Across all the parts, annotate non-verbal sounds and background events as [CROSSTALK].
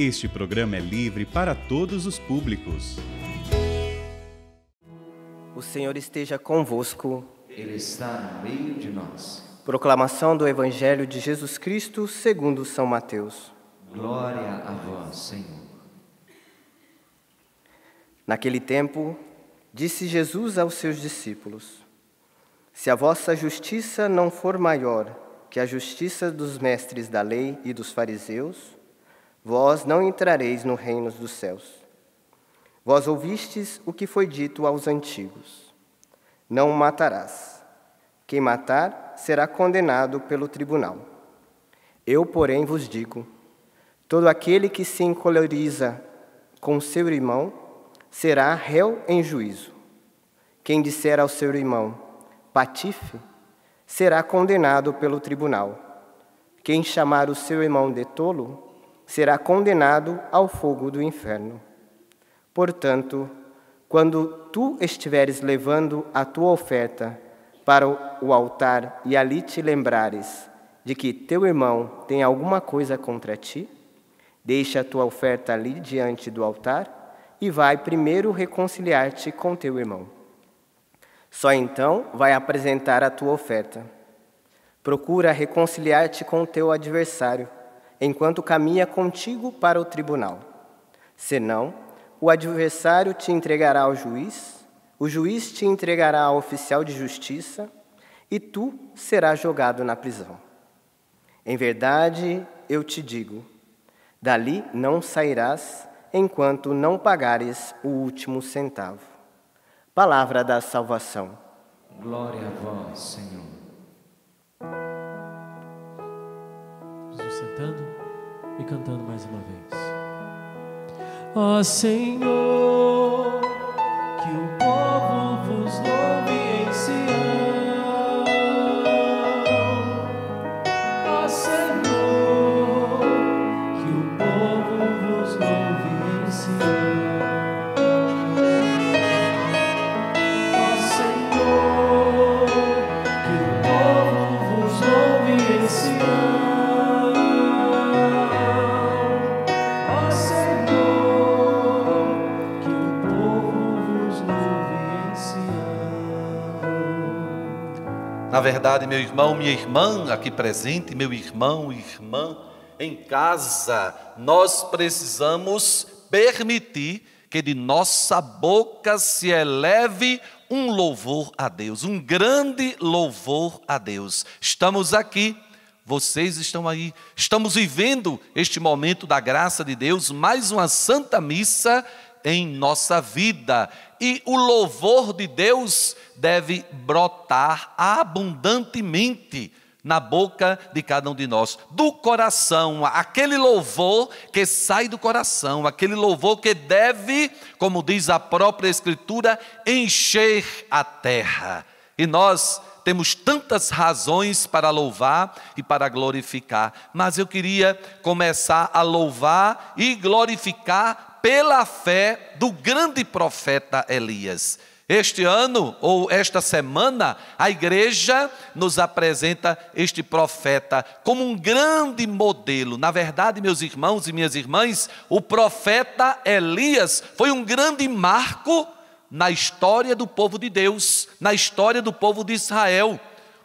Este programa é livre para todos os públicos. O Senhor esteja convosco. Ele está no meio de nós. Proclamação do Evangelho de Jesus Cristo segundo São Mateus. Glória a vós, Senhor. Naquele tempo, disse Jesus aos seus discípulos: Se a vossa justiça não for maior que a justiça dos mestres da lei e dos fariseus, Vós não entrareis no reino dos céus. Vós ouvistes o que foi dito aos antigos: Não matarás. Quem matar será condenado pelo tribunal. Eu, porém, vos digo: todo aquele que se encoleriza com seu irmão será réu em juízo. Quem disser ao seu irmão, patife, será condenado pelo tribunal. Quem chamar o seu irmão de tolo será condenado ao fogo do inferno. Portanto, quando tu estiveres levando a tua oferta para o altar e ali te lembrares de que teu irmão tem alguma coisa contra ti, deixa a tua oferta ali diante do altar e vai primeiro reconciliar-te com teu irmão. Só então vai apresentar a tua oferta. Procura reconciliar-te com teu adversário enquanto caminha contigo para o tribunal. Senão, o adversário te entregará ao juiz, o juiz te entregará ao oficial de justiça, e tu serás jogado na prisão. Em verdade, eu te digo: dali não sairás enquanto não pagares o último centavo. Palavra da salvação. Glória a vós, Senhor. sentando e cantando mais uma vez. Ó oh, Senhor, que o povo vos louve em Sião. verdade, meu irmão, minha irmã aqui presente, meu irmão, irmã em casa, nós precisamos permitir que de nossa boca se eleve um louvor a Deus, um grande louvor a Deus. Estamos aqui, vocês estão aí, estamos vivendo este momento da graça de Deus, mais uma santa missa em nossa vida e o louvor de Deus deve brotar abundantemente na boca de cada um de nós, do coração, aquele louvor que sai do coração, aquele louvor que deve, como diz a própria Escritura, encher a terra. E nós temos tantas razões para louvar e para glorificar, mas eu queria começar a louvar e glorificar pela fé do grande profeta Elias. Este ano ou esta semana, a igreja nos apresenta este profeta como um grande modelo. Na verdade, meus irmãos e minhas irmãs, o profeta Elias foi um grande marco na história do povo de Deus, na história do povo de Israel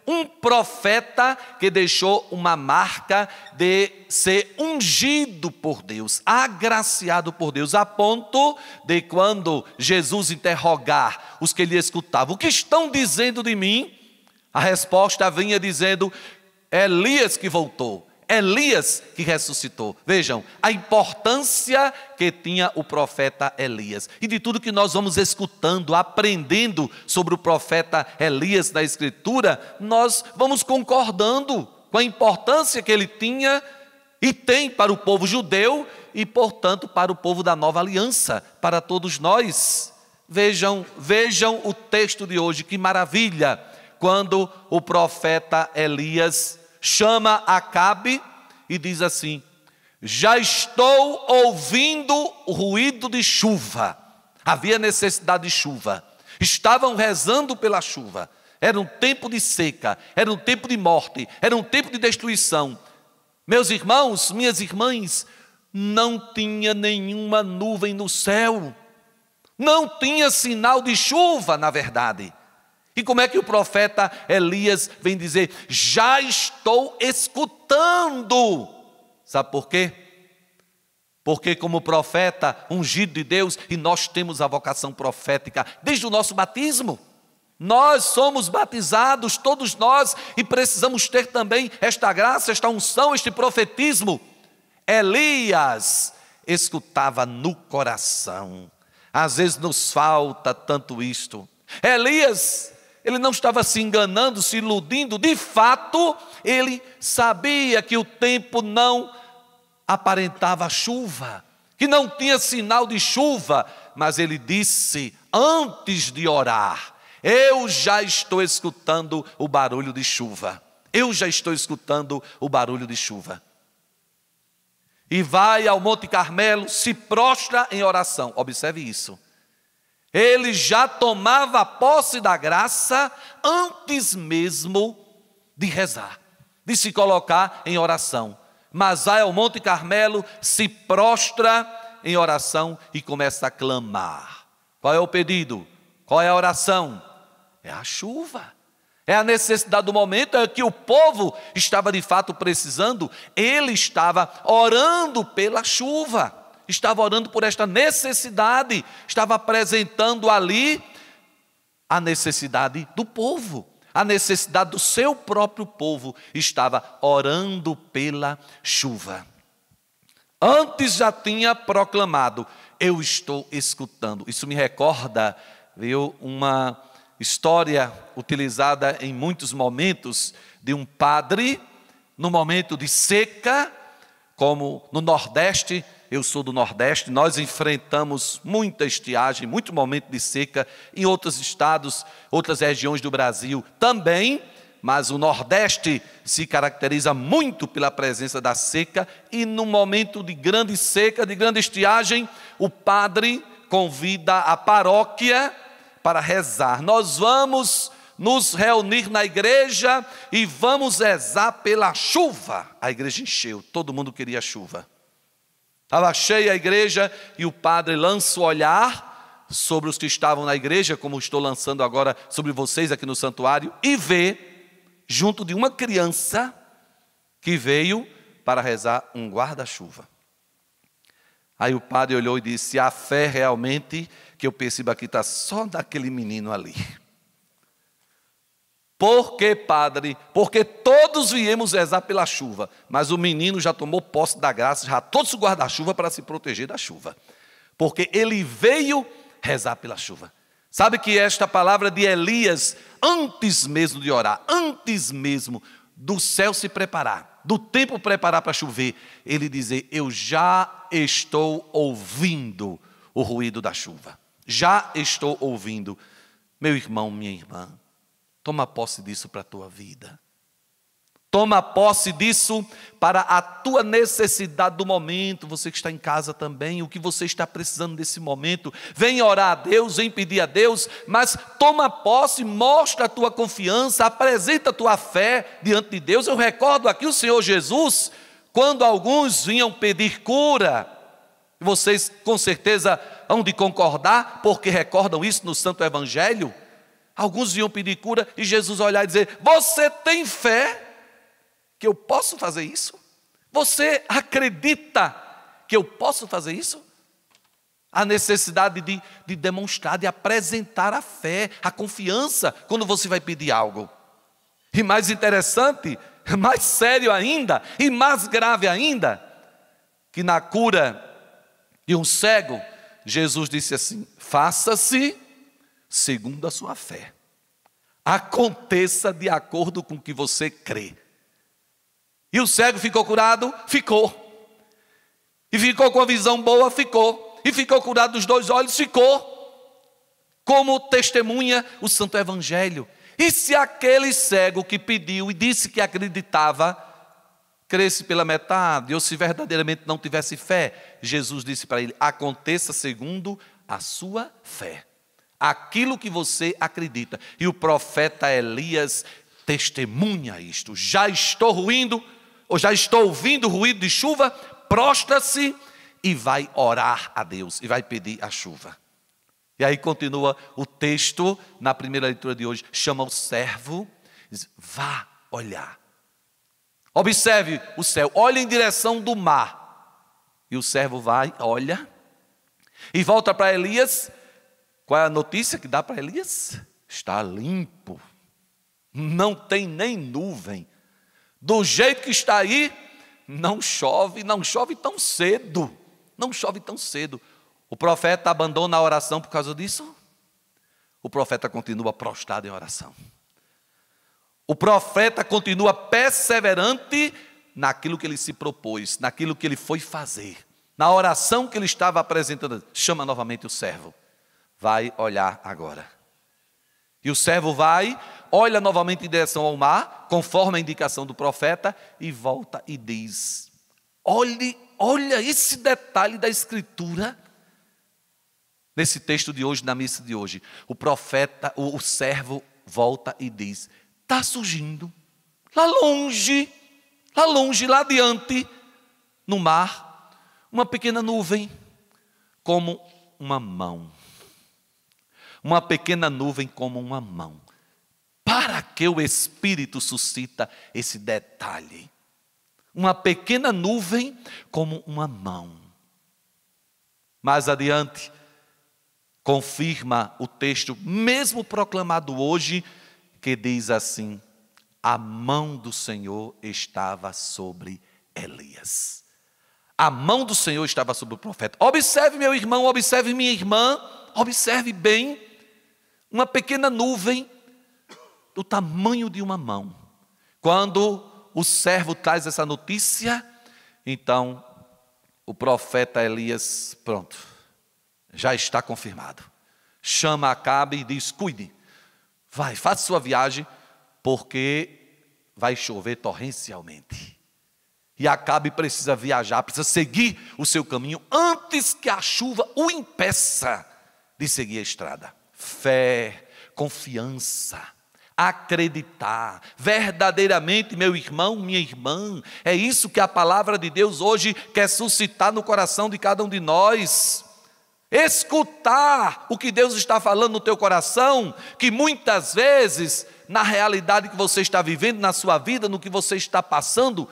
um profeta que deixou uma marca de ser ungido por Deus, agraciado por Deus, a ponto de quando Jesus interrogar os que lhe escutavam: O que estão dizendo de mim? A resposta vinha dizendo: Elias que voltou. Elias que ressuscitou. Vejam a importância que tinha o profeta Elias. E de tudo que nós vamos escutando, aprendendo sobre o profeta Elias na Escritura, nós vamos concordando com a importância que ele tinha e tem para o povo judeu e, portanto, para o povo da nova aliança, para todos nós. Vejam, vejam o texto de hoje, que maravilha! Quando o profeta Elias chama Acabe e diz assim: Já estou ouvindo ruído de chuva. Havia necessidade de chuva. Estavam rezando pela chuva. Era um tempo de seca, era um tempo de morte, era um tempo de destruição. Meus irmãos, minhas irmãs, não tinha nenhuma nuvem no céu. Não tinha sinal de chuva, na verdade. E como é que o profeta Elias vem dizer: Já estou escutando? Sabe por quê? Porque, como profeta ungido de Deus, e nós temos a vocação profética desde o nosso batismo. Nós somos batizados, todos nós, e precisamos ter também esta graça, esta unção, este profetismo. Elias escutava no coração. Às vezes nos falta tanto isto. Elias ele não estava se enganando, se iludindo, de fato, ele sabia que o tempo não aparentava chuva, que não tinha sinal de chuva, mas ele disse antes de orar: Eu já estou escutando o barulho de chuva. Eu já estou escutando o barulho de chuva. E vai ao Monte Carmelo, se prostra em oração. Observe isso. Ele já tomava posse da graça antes mesmo de rezar, de se colocar em oração. Mas vai ao Monte Carmelo, se prostra em oração e começa a clamar. Qual é o pedido? Qual é a oração? É a chuva. É a necessidade do momento é que o povo estava de fato precisando, ele estava orando pela chuva estava orando por esta necessidade, estava apresentando ali a necessidade do povo, a necessidade do seu próprio povo, estava orando pela chuva. Antes já tinha proclamado: Eu estou escutando. Isso me recorda, viu, uma história utilizada em muitos momentos de um padre, no momento de seca, como no Nordeste eu sou do Nordeste, nós enfrentamos muita estiagem, muito momento de seca em outros estados, outras regiões do Brasil também, mas o Nordeste se caracteriza muito pela presença da seca e no momento de grande seca, de grande estiagem, o padre convida a paróquia para rezar. Nós vamos nos reunir na igreja e vamos rezar pela chuva. A igreja encheu, todo mundo queria chuva. Estava cheia a igreja e o padre lança o olhar sobre os que estavam na igreja, como estou lançando agora sobre vocês aqui no santuário, e vê, junto de uma criança que veio para rezar, um guarda-chuva. Aí o padre olhou e disse: A fé realmente que eu percebo aqui está só naquele menino ali. Porque, padre, porque todos viemos rezar pela chuva, mas o menino já tomou posse da graça, já todos o guarda-chuva para se proteger da chuva. Porque ele veio rezar pela chuva. Sabe que esta palavra de Elias, antes mesmo de orar, antes mesmo do céu se preparar, do tempo preparar para chover, ele dizer: Eu já estou ouvindo o ruído da chuva, já estou ouvindo. Meu irmão, minha irmã, Toma posse disso para a tua vida. Toma posse disso para a tua necessidade do momento. Você que está em casa também, o que você está precisando nesse momento. Vem orar a Deus, vem pedir a Deus, mas toma posse, mostra a tua confiança, apresenta a tua fé diante de Deus. Eu recordo aqui o Senhor Jesus, quando alguns vinham pedir cura, vocês com certeza hão de concordar, porque recordam isso no Santo Evangelho. Alguns vinham pedir cura e Jesus olhar e dizer: Você tem fé que eu posso fazer isso? Você acredita que eu posso fazer isso? A necessidade de, de demonstrar, de apresentar a fé, a confiança quando você vai pedir algo. E mais interessante, [LAUGHS] mais sério ainda e mais grave ainda, que na cura de um cego, Jesus disse assim: faça-se segundo a sua fé. Aconteça de acordo com o que você crê. E o cego ficou curado? Ficou. E ficou com a visão boa? Ficou. E ficou curado dos dois olhos? Ficou. Como testemunha o Santo Evangelho. E se aquele cego que pediu e disse que acreditava, cresce pela metade, ou se verdadeiramente não tivesse fé, Jesus disse para ele: aconteça segundo a sua fé aquilo que você acredita. E o profeta Elias testemunha isto. Já estou ruindo, ou já estou ouvindo ruído de chuva, prostra-se e vai orar a Deus e vai pedir a chuva. E aí continua o texto na primeira leitura de hoje, chama o servo, diz: "Vá olhar. Observe o céu, olhe em direção do mar." E o servo vai, olha, e volta para Elias qual é a notícia que dá para Elias? Está limpo, não tem nem nuvem. Do jeito que está aí, não chove, não chove tão cedo. Não chove tão cedo. O profeta abandona a oração por causa disso? O profeta continua prostrado em oração. O profeta continua perseverante naquilo que ele se propôs, naquilo que ele foi fazer, na oração que ele estava apresentando. Chama novamente o servo vai olhar agora. E o servo vai, olha novamente em direção ao mar, conforme a indicação do profeta, e volta e diz: Olhe, olha esse detalhe da escritura. Nesse texto de hoje, na missa de hoje, o profeta, o, o servo volta e diz: Está surgindo, lá longe, lá longe, lá adiante, no mar, uma pequena nuvem, como uma mão uma pequena nuvem como uma mão. Para que o Espírito suscita esse detalhe? Uma pequena nuvem como uma mão. Mais adiante, confirma o texto, mesmo proclamado hoje, que diz assim: a mão do Senhor estava sobre Elias. A mão do Senhor estava sobre o profeta. Observe, meu irmão, observe, minha irmã, observe bem uma pequena nuvem do tamanho de uma mão. Quando o servo traz essa notícia, então o profeta Elias, pronto, já está confirmado. Chama Acabe e diz: cuide, vai, faça sua viagem, porque vai chover torrencialmente. E Acabe precisa viajar, precisa seguir o seu caminho antes que a chuva o impeça de seguir a estrada fé, confiança, acreditar. Verdadeiramente, meu irmão, minha irmã, é isso que a palavra de Deus hoje quer suscitar no coração de cada um de nós. Escutar o que Deus está falando no teu coração, que muitas vezes, na realidade que você está vivendo, na sua vida, no que você está passando,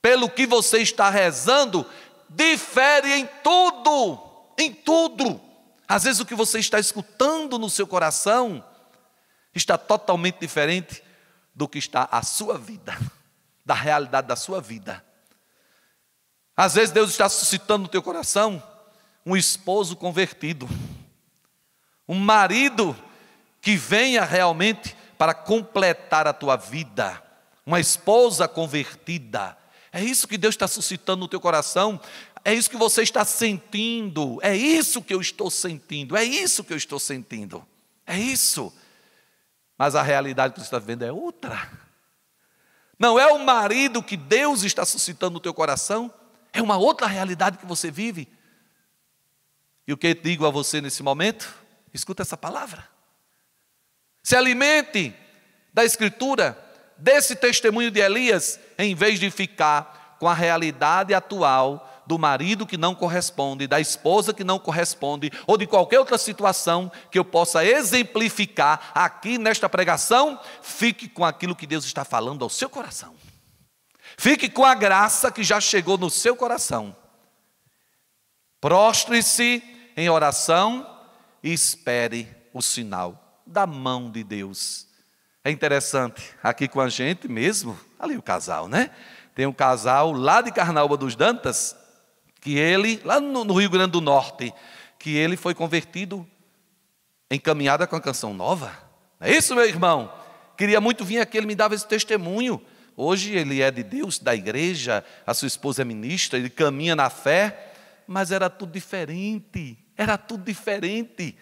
pelo que você está rezando, difere em tudo, em tudo. Às vezes o que você está escutando no seu coração está totalmente diferente do que está a sua vida, [LAUGHS] da realidade da sua vida. Às vezes Deus está suscitando no teu coração um esposo convertido, um marido que venha realmente para completar a tua vida, uma esposa convertida. É isso que Deus está suscitando no teu coração, é isso que você está sentindo. É isso que eu estou sentindo. É isso que eu estou sentindo. É isso. Mas a realidade que você está vivendo é outra. Não é o marido que Deus está suscitando no teu coração. É uma outra realidade que você vive. E o que digo a você nesse momento? Escuta essa palavra. Se alimente da Escritura, desse testemunho de Elias, em vez de ficar com a realidade atual do marido que não corresponde, da esposa que não corresponde, ou de qualquer outra situação que eu possa exemplificar aqui nesta pregação, fique com aquilo que Deus está falando ao seu coração. Fique com a graça que já chegou no seu coração. Prostre-se em oração e espere o sinal da mão de Deus. É interessante, aqui com a gente mesmo, ali o casal, né? Tem um casal lá de Carnaúba dos Dantas, que ele, lá no, no Rio Grande do Norte, que ele foi convertido em caminhada com a canção nova. é isso, meu irmão? Queria muito vir aqui, ele me dava esse testemunho. Hoje ele é de Deus, da igreja, a sua esposa é ministra, ele caminha na fé, mas era tudo diferente, era tudo diferente.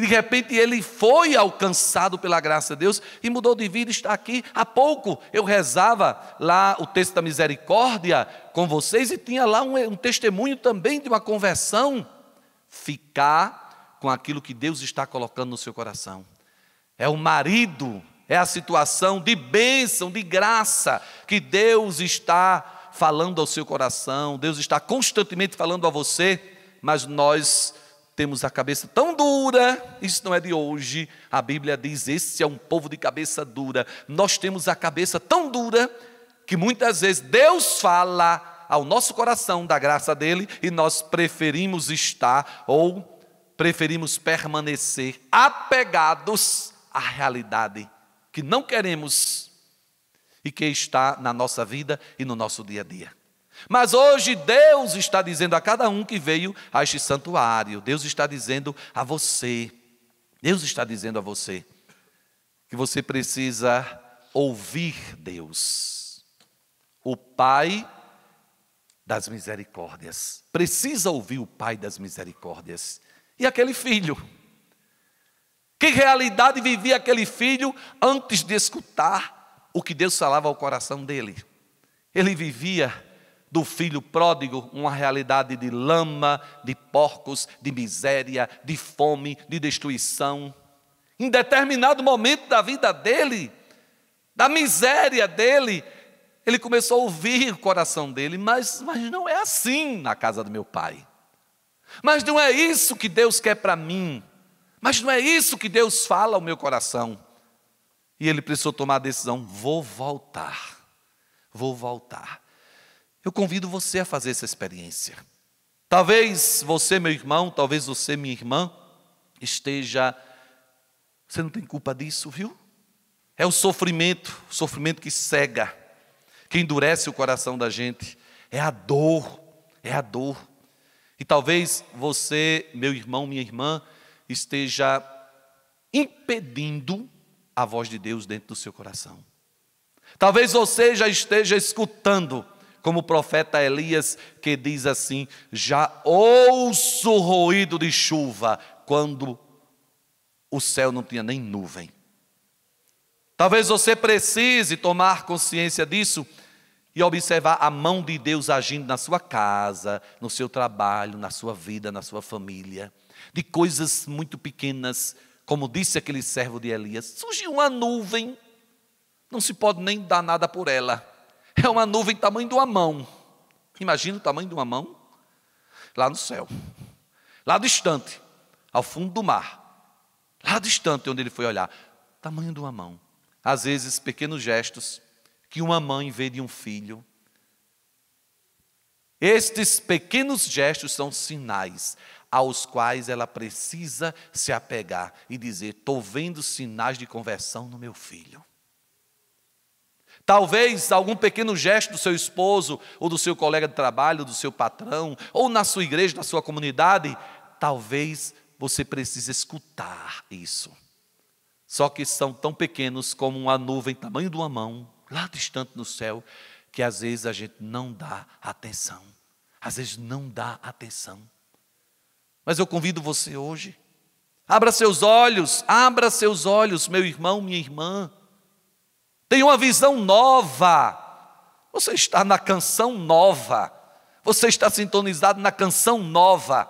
E de repente ele foi alcançado pela graça de Deus e mudou de vida, está aqui. Há pouco eu rezava lá o texto da misericórdia com vocês e tinha lá um, um testemunho também de uma conversão. Ficar com aquilo que Deus está colocando no seu coração. É o marido, é a situação de bênção, de graça que Deus está falando ao seu coração, Deus está constantemente falando a você, mas nós temos a cabeça tão dura, isso não é de hoje. A Bíblia diz: esse é um povo de cabeça dura. Nós temos a cabeça tão dura que muitas vezes Deus fala ao nosso coração da graça dele e nós preferimos estar ou preferimos permanecer apegados à realidade que não queremos e que está na nossa vida e no nosso dia a dia. Mas hoje Deus está dizendo a cada um que veio a este santuário, Deus está dizendo a você, Deus está dizendo a você, que você precisa ouvir Deus, o Pai das misericórdias, precisa ouvir o Pai das misericórdias e aquele filho. Que realidade vivia aquele filho antes de escutar o que Deus falava ao coração dele? Ele vivia do filho pródigo uma realidade de lama, de porcos, de miséria, de fome, de destruição. Em determinado momento da vida dele, da miséria dele, ele começou a ouvir o coração dele, mas, mas não é assim na casa do meu pai. Mas não é isso que Deus quer para mim. Mas não é isso que Deus fala ao meu coração. E ele precisou tomar a decisão: vou voltar, vou voltar. Eu convido você a fazer essa experiência. Talvez você, meu irmão, talvez você, minha irmã, esteja. Você não tem culpa disso, viu? É o sofrimento, o sofrimento que cega, que endurece o coração da gente. É a dor, é a dor. E talvez você, meu irmão, minha irmã, esteja impedindo a voz de Deus dentro do seu coração. Talvez você já esteja escutando como o profeta Elias, que diz assim: Já ouço o ruído de chuva, quando o céu não tinha nem nuvem. Talvez você precise tomar consciência disso e observar a mão de Deus agindo na sua casa, no seu trabalho, na sua vida, na sua família, de coisas muito pequenas, como disse aquele servo de Elias: surgiu uma nuvem, não se pode nem dar nada por ela é uma nuvem tamanho de uma mão. Imagina o tamanho de uma mão lá no céu, lá distante, ao fundo do mar, lá distante onde ele foi olhar. Tamanho de uma mão. Às vezes, pequenos gestos que uma mãe vê de um filho. Estes pequenos gestos são sinais aos quais ela precisa se apegar e dizer: estou vendo sinais de conversão no meu filho. Talvez algum pequeno gesto do seu esposo, ou do seu colega de trabalho, do seu patrão, ou na sua igreja, na sua comunidade, talvez você precise escutar isso. Só que são tão pequenos como uma nuvem, tamanho de uma mão, lá distante no céu, que às vezes a gente não dá atenção. Às vezes não dá atenção. Mas eu convido você hoje, abra seus olhos, abra seus olhos, meu irmão, minha irmã tem uma visão nova. Você está na canção nova. Você está sintonizado na canção nova.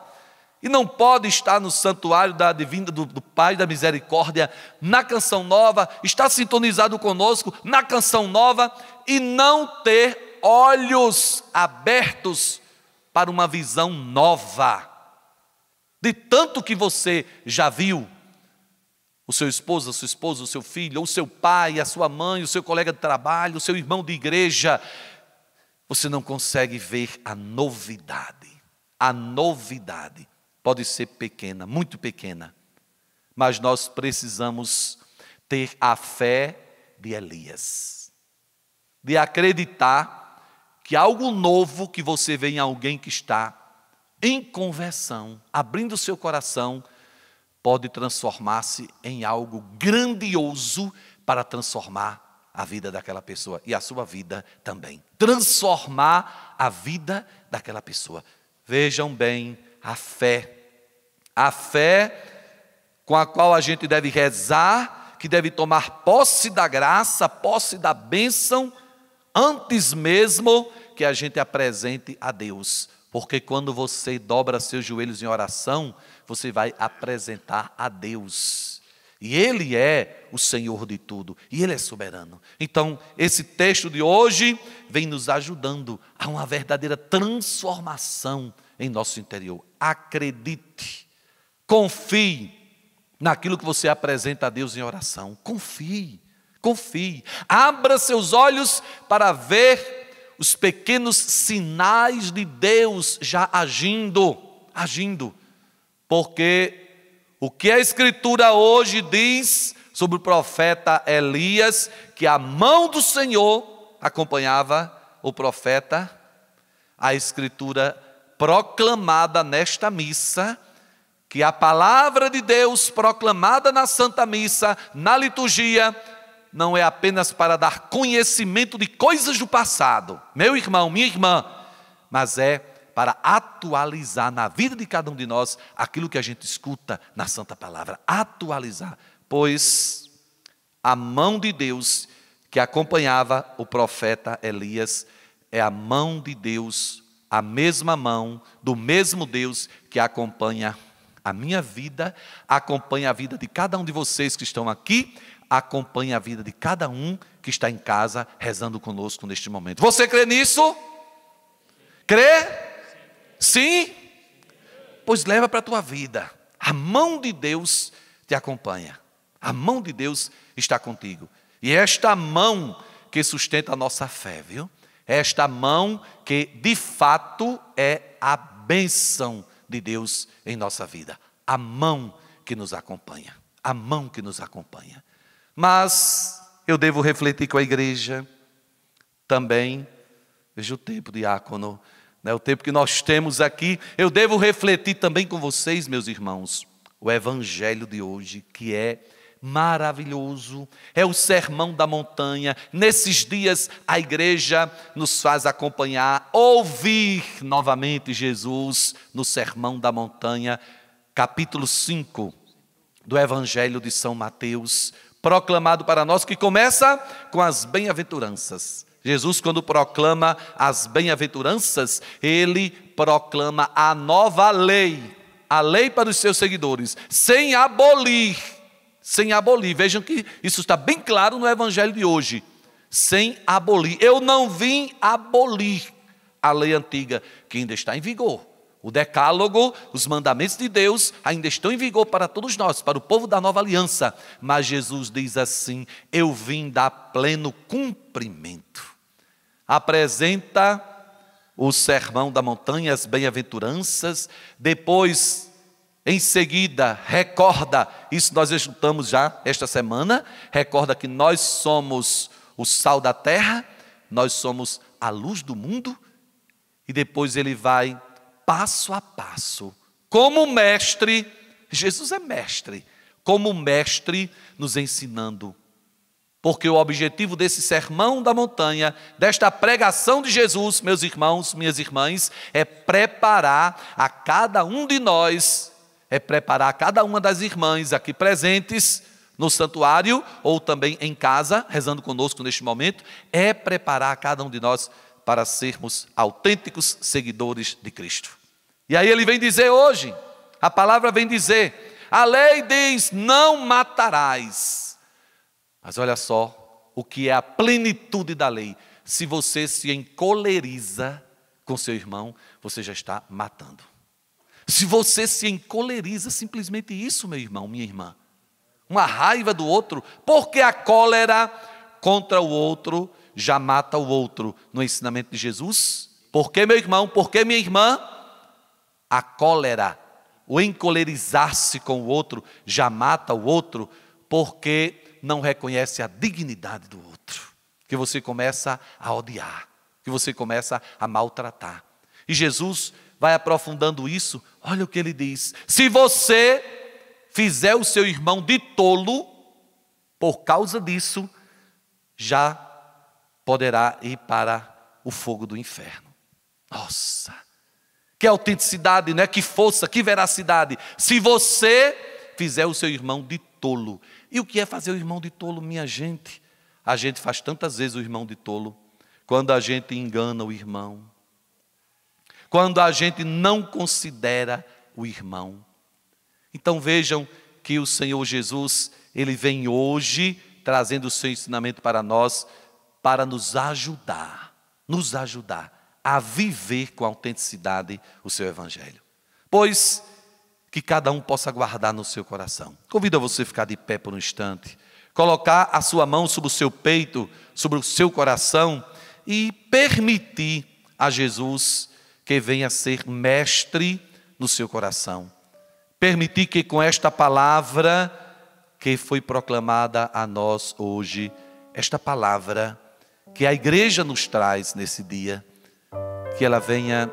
E não pode estar no santuário da divina do, do Pai da Misericórdia, na canção nova, Está sintonizado conosco na canção nova e não ter olhos abertos para uma visão nova. De tanto que você já viu, o seu esposo, a sua esposa, o seu filho, ou o seu pai, a sua mãe, o seu colega de trabalho, o seu irmão de igreja, você não consegue ver a novidade. A novidade pode ser pequena, muito pequena, mas nós precisamos ter a fé de Elias, de acreditar que algo novo que você vê em alguém que está em conversão, abrindo o seu coração, pode transformar-se em algo grandioso para transformar a vida daquela pessoa e a sua vida também. Transformar a vida daquela pessoa. Vejam bem a fé. A fé com a qual a gente deve rezar, que deve tomar posse da graça, posse da bênção, antes mesmo que a gente apresente a Deus porque quando você dobra seus joelhos em oração, você vai apresentar a Deus. E Ele é o Senhor de tudo, e Ele é soberano. Então, esse texto de hoje vem nos ajudando a uma verdadeira transformação em nosso interior. Acredite, confie naquilo que você apresenta a Deus em oração. Confie, confie. Abra seus olhos para ver os pequenos sinais de Deus já agindo, agindo. Porque o que a Escritura hoje diz sobre o profeta Elias, que a mão do Senhor acompanhava o profeta, a Escritura proclamada nesta missa, que a palavra de Deus proclamada na Santa Missa, na liturgia, não é apenas para dar conhecimento de coisas do passado, meu irmão, minha irmã, mas é para atualizar na vida de cada um de nós aquilo que a gente escuta na Santa Palavra. Atualizar, pois a mão de Deus que acompanhava o profeta Elias é a mão de Deus, a mesma mão do mesmo Deus que acompanha a minha vida, acompanha a vida de cada um de vocês que estão aqui, acompanhe a vida de cada um que está em casa rezando conosco neste momento. Você crê nisso? Crê? Sim? Pois leva para a tua vida. A mão de Deus te acompanha. A mão de Deus está contigo. E é esta mão que sustenta a nossa fé, viu? É esta mão que de fato é a bênção de Deus em nossa vida. A mão que nos acompanha. A mão que nos acompanha. Mas eu devo refletir com a igreja também. Veja o tempo, diácono. Né, o tempo que nós temos aqui, eu devo refletir também com vocês, meus irmãos, o evangelho de hoje, que é maravilhoso, é o sermão da montanha. Nesses dias, a igreja nos faz acompanhar, ouvir novamente Jesus no sermão da montanha, capítulo 5 do evangelho de São Mateus, proclamado para nós, que começa com as bem-aventuranças. Jesus, quando proclama as bem-aventuranças, ele proclama a nova lei, a lei para os seus seguidores, sem abolir, sem abolir. Vejam que isso está bem claro no Evangelho de hoje. Sem abolir. Eu não vim abolir a lei antiga, que ainda está em vigor. O decálogo, os mandamentos de Deus, ainda estão em vigor para todos nós, para o povo da nova aliança. Mas Jesus diz assim: Eu vim dar pleno cumprimento. Apresenta o sermão da montanha, as bem-aventuranças, depois, em seguida, recorda, isso nós estudamos já esta semana, recorda que nós somos o sal da terra, nós somos a luz do mundo, e depois ele vai passo a passo. Como mestre, Jesus é mestre, como mestre nos ensinando. Porque o objetivo desse sermão da montanha, desta pregação de Jesus, meus irmãos, minhas irmãs, é preparar a cada um de nós, é preparar a cada uma das irmãs aqui presentes no santuário ou também em casa, rezando conosco neste momento, é preparar a cada um de nós para sermos autênticos seguidores de Cristo. E aí ele vem dizer hoje, a palavra vem dizer: a lei diz: não matarás. Mas olha só o que é a plenitude da lei. Se você se encoleriza com seu irmão, você já está matando. Se você se encoleriza, simplesmente isso, meu irmão, minha irmã. Uma raiva do outro, porque a cólera contra o outro já mata o outro, no ensinamento de Jesus. Por que, meu irmão? Por que, minha irmã? a cólera, o encolerizar-se com o outro, já mata o outro, porque não reconhece a dignidade do outro, que você começa a odiar, que você começa a maltratar. E Jesus vai aprofundando isso, olha o que ele diz: se você fizer o seu irmão de tolo, por causa disso, já poderá ir para o fogo do inferno. Nossa! que autenticidade, né? que força, que veracidade, se você fizer o seu irmão de tolo. E o que é fazer o irmão de tolo, minha gente? A gente faz tantas vezes o irmão de tolo, quando a gente engana o irmão, quando a gente não considera o irmão. Então vejam que o Senhor Jesus, ele vem hoje trazendo o seu ensinamento para nós, para nos ajudar, nos ajudar a viver com autenticidade o seu evangelho. Pois que cada um possa guardar no seu coração. Convido a você a ficar de pé por um instante, colocar a sua mão sobre o seu peito, sobre o seu coração e permitir a Jesus que venha ser mestre no seu coração. Permitir que com esta palavra que foi proclamada a nós hoje, esta palavra que a igreja nos traz nesse dia, que ela venha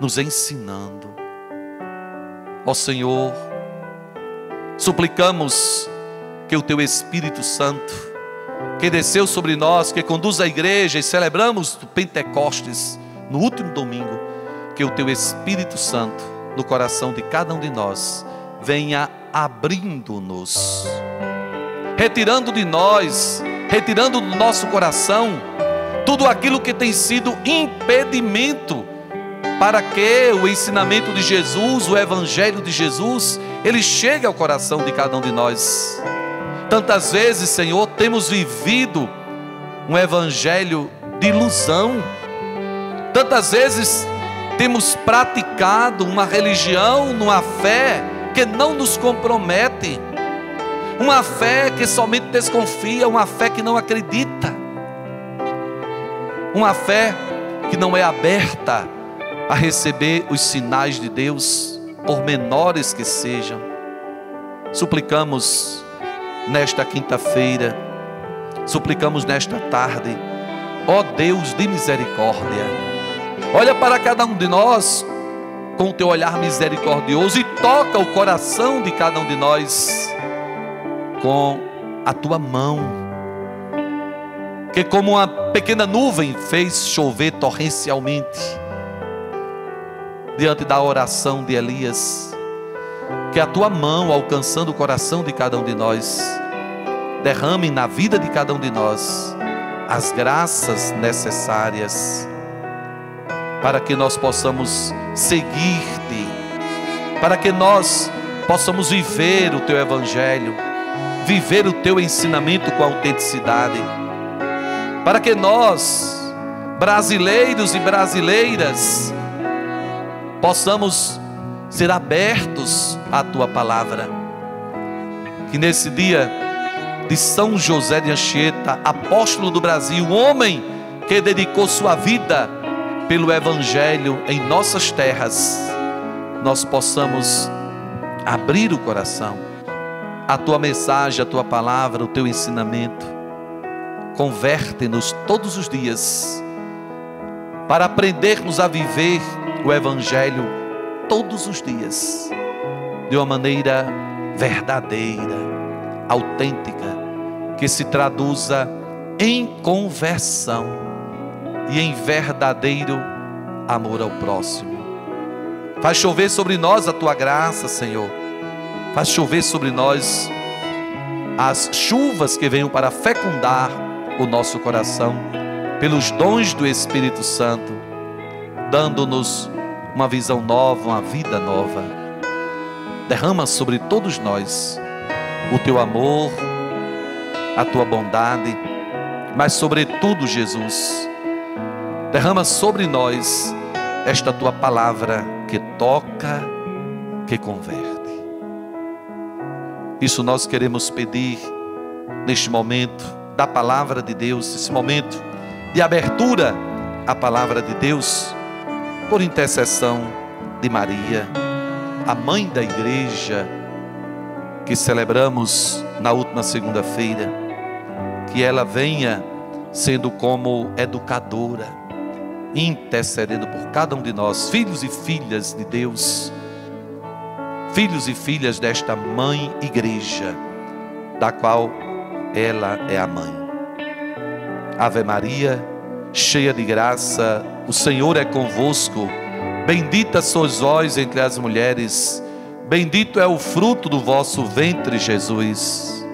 nos ensinando. Ó Senhor, suplicamos que o teu Espírito Santo, que desceu sobre nós, que conduz a igreja e celebramos o Pentecostes no último domingo, que o teu Espírito Santo no coração de cada um de nós venha abrindo-nos, retirando de nós, retirando do nosso coração tudo aquilo que tem sido impedimento para que o ensinamento de Jesus, o evangelho de Jesus, ele chegue ao coração de cada um de nós. Tantas vezes, Senhor, temos vivido um evangelho de ilusão. Tantas vezes temos praticado uma religião, uma fé que não nos compromete, uma fé que somente desconfia, uma fé que não acredita uma fé que não é aberta a receber os sinais de Deus, por menores que sejam. Suplicamos nesta quinta-feira, suplicamos nesta tarde, ó Deus de misericórdia, olha para cada um de nós com o teu olhar misericordioso e toca o coração de cada um de nós com a tua mão que como uma pequena nuvem fez chover torrencialmente diante da oração de Elias. Que a tua mão, alcançando o coração de cada um de nós, derrame na vida de cada um de nós as graças necessárias para que nós possamos seguir-te, para que nós possamos viver o teu evangelho, viver o teu ensinamento com autenticidade para que nós, brasileiros e brasileiras, possamos ser abertos à tua palavra. Que nesse dia de São José de Anchieta, apóstolo do Brasil, homem que dedicou sua vida pelo evangelho em nossas terras, nós possamos abrir o coração à tua mensagem, à tua palavra, ao teu ensinamento Converte-nos todos os dias para aprendermos a viver o Evangelho todos os dias, de uma maneira verdadeira, autêntica, que se traduza em conversão e em verdadeiro amor ao próximo. Faz chover sobre nós a tua graça, Senhor. Faz chover sobre nós as chuvas que venham para fecundar o nosso coração pelos dons do Espírito Santo, dando-nos uma visão nova, uma vida nova. Derrama sobre todos nós o teu amor, a tua bondade, mas sobretudo, Jesus, derrama sobre nós esta tua palavra que toca, que converte. Isso nós queremos pedir neste momento da palavra de Deus, esse momento de abertura à palavra de Deus, por intercessão de Maria, a mãe da igreja, que celebramos na última segunda-feira, que ela venha sendo como educadora, intercedendo por cada um de nós, filhos e filhas de Deus, filhos e filhas desta mãe igreja, da qual ela é a mãe. Ave Maria, cheia de graça, o Senhor é convosco. Bendita sois vós entre as mulheres, bendito é o fruto do vosso ventre, Jesus.